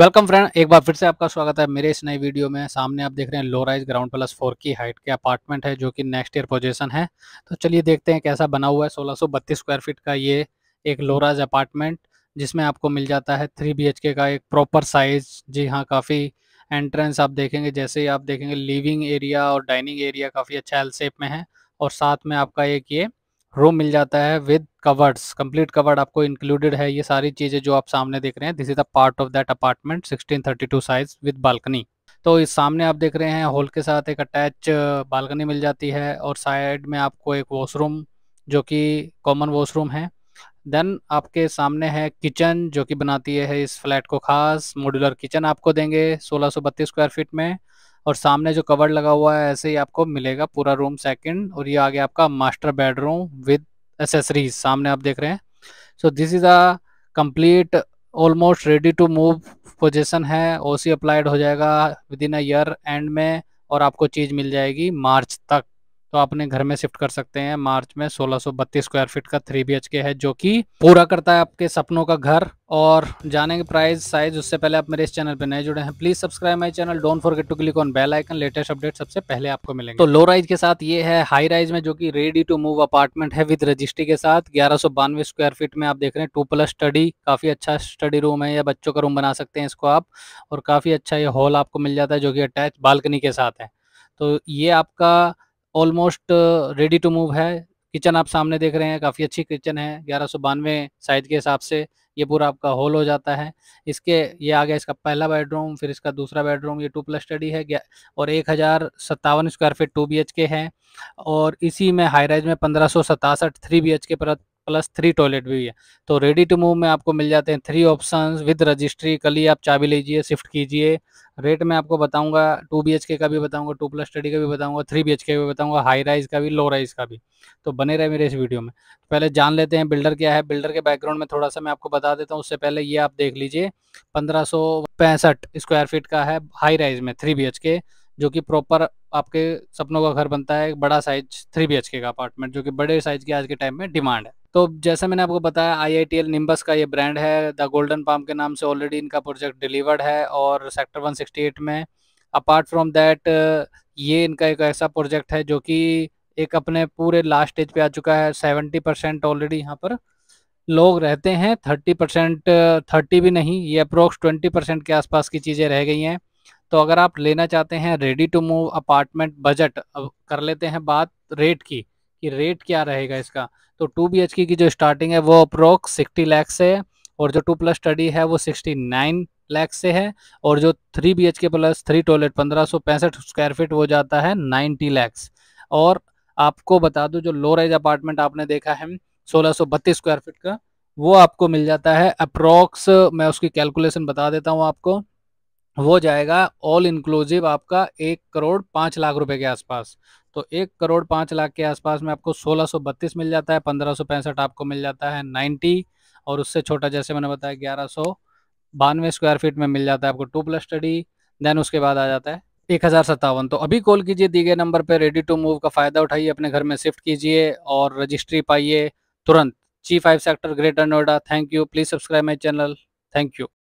welcome friend एक बार फिर से आपका स्वागत है मेरे इस नई वीडियो में सामने आप देख रहे हैं लोराइज ग्राउंड प्लस फोर की हाइट के अपार्टमेंट है जो कि नेक्स्ट ईयर पोजीशन है तो चलिए देखते हैं कैसा बना हुआ है 1632 स्क्वायर फीट का ये एक लोराइज अपार्टमेंट जिसमें आपको मिल जाता है थ्री बी का एक प्रॉपर साइज जी हाँ काफ़ी एंट्रेंस आप देखेंगे जैसे ही आप देखेंगे लिविंग एरिया और डाइनिंग एरिया काफ़ी अच्छा एल सेप में है और साथ में आपका एक ये रूम मिल जाता है विद कवर्स कंप्लीट कवर्ड आपको इंक्लूडेड है ये सारी चीज़ें जो आप सामने देख रहे हैं this is a part of that apartment 1632 size with balcony तो इस सामने आप देख रहे हैं हॉल के साथ एक अटैच बालकनी मिल जाती है और साइड में आपको एक वॉशरूम जो कि कॉमन वॉशरूम है देन आपके सामने है किचन जो कि बनाती है इस फ्लैट को खास मॉड्यूलर किचन आपको देंगे बत्तीस स्क्वायर फीट में और सामने जो कवर लगा हुआ है ऐसे ही आपको मिलेगा पूरा रूम सेकंड और ये आ गया आपका मास्टर बेडरूम विद एसेसरीज सामने आप देख रहे हैं so this is a complete almost ready to move position है ओसी अप्लाइड हो जाएगा within a year end में और आपको चीज़ मिल जाएगी मार्च तक तो आप अपने घर में शिफ्ट कर सकते हैं मार्च में सोलह स्क्वायर फीट का थ्री बी है जो कि पूरा करता है आपके सपनों का घर और जानेंगे प्राइस साइज उससे पहले आप मेरे इस चैनल पर नए जुड़े हैं please subscribe my channel don't forget to click on bell icon latest update सबसे पहले आपको मिलेंगे तो लो राइज के साथ ये है हाई राइज में जो कि रेडी टू मूव अपार्टमेंट है विद रजिस्ट्री के साथ ग्यारह स्क्वायर फीट में आप देख रहे हैं टू प्लस स्टडी काफी अच्छा स्टडी रूम है या बच्चों का रूम बना सकते हैं इसको आप और काफी अच्छा ये हॉल आपको मिल जाता है जो कि अटैच बालकनी के साथ है तो ये आपका ऑलमोस्ट रेडी टू मूव है किचन आप सामने देख रहे हैं काफ़ी अच्छी किचन है ग्यारह सौ बानवे साइज के हिसाब से ये पूरा आपका हॉल हो जाता है इसके ये आ गया इसका पहला बेडरूम फिर इसका दूसरा बेडरूम ये टू प्लस स्टडी है और एक हज़ार सत्तावन स्क्वायर फीट टू बी के है और इसी में हाई राइज में पंद्रह सौ सतासठ थ्री बी के परत प्लस थ्री टॉयलेट भी है तो रेडी टू मूव में आपको मिल जाते हैं थ्री ऑप्शन विद रजिस्ट्री कल ही आप चाबी लीजिए शिफ्ट कीजिए रेट में आपको बताऊंगा टू बी का भी बताऊंगा टू प्लस स्टडी का भी बताऊंगा थ्री बी का भी बताऊंगा हाई राइज का भी लो राइज का भी तो बने रहे मेरे इस वीडियो में तो पहले जान लेते हैं बिल्डर क्या है बिल्डर के बैकग्राउंड में थोड़ा सा मैं आपको बता देता हूँ उससे पहले ये आप देख लीजिए पंद्रह स्क्वायर फीट का है हाई राइज में थ्री बी के जो कि प्रॉपर आपके सपनों का घर बनता है बड़ा साइज थ्री बी का अपार्टमेंट जो कि बड़े साइज की आज के टाइम में डिमांड है तो जैसा मैंने आपको बताया I I T L Nimbus का ये ब्रांड है द गोल्डन पाम के नाम से ऑलरेडी इनका प्रोजेक्ट डिलीवर्ड है और सेक्टर 168 में अपार्ट फ्रॉम दैट ये इनका एक ऐसा प्रोजेक्ट है जो कि एक अपने पूरे लास्ट स्टेज पे आ चुका है सेवेंटी परसेंट ऑलरेडी यहाँ पर लोग रहते हैं थर्टी परसेंट थर्टी भी नहीं ये अप्रोक्स ट्वेंटी परसेंट के आसपास की चीज़ें रह गई हैं तो अगर आप लेना चाहते हैं ready to move apartment budget कर लेते हैं बात रेट की कि रेट क्या रहेगा इसका तो टू बी की जो स्टार्टिंग है वो अप्रोक्स सिक्सटी लैख से है और जो टू प्लस स्टडी है वो सिक्सटी नाइन लैख से है और जो थ्री बी के प्लस थ्री टॉयलेट पंद्रह सौ पैंसठ स्क्वायर फीट वो जाता है नाइन्टी लैक्स और आपको बता दूं जो लो रेज अपार्टमेंट आपने देखा है सोलह सौ बत्तीस स्क्वायर फीट का वो आपको मिल जाता है अप्रोक्स मैं उसकी कैलकुलेशन बता देता हूँ आपको वो जाएगा ऑल इंक्लूसिव आपका एक करोड़ पाँच लाख रुपए के आसपास तो एक करोड़ पाँच लाख के आसपास में आपको सोलह सौ बत्तीस मिल जाता है पंद्रह सौ पैंसठ आपको मिल जाता है नाइन्टी और उससे छोटा जैसे मैंने बताया ग्यारह सौ बानवे स्क्वायर फीट में मिल जाता है आपको टू प्लस स्टडी देन उसके बाद आ जाता है एक हज़ार सत्तावन तो अभी कॉल कीजिए दिए गए नंबर पर रेडी टू मूव का फ़ायदा उठाइए अपने घर में शिफ्ट कीजिए और रजिस्ट्री पाइए तुरंत G five sector Greater Noida thank you please subscribe my channel thank you